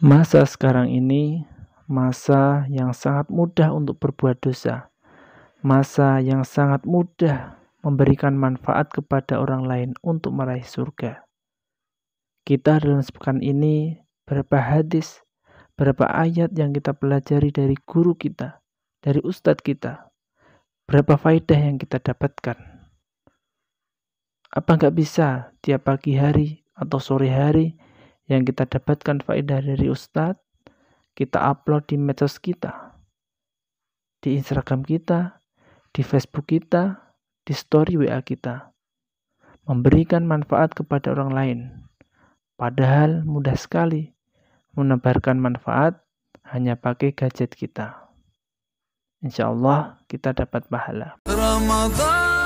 Masa sekarang ini masa yang sangat mudah untuk berbuat dosa. Masa yang sangat mudah memberikan manfaat kepada orang lain untuk meraih surga. Kita dalam sepekan ini berapa hadis, berapa ayat yang kita pelajari dari guru kita, dari ustadz kita, berapa faedah yang kita dapatkan. Apa nggak bisa tiap pagi hari atau sore hari yang kita dapatkan faedah dari Ustadz, kita upload di medsos kita, di Instagram kita, di Facebook kita, di story WA kita. Memberikan manfaat kepada orang lain. Padahal mudah sekali menebarkan manfaat hanya pakai gadget kita. Insya Allah kita dapat pahala. Ramadan.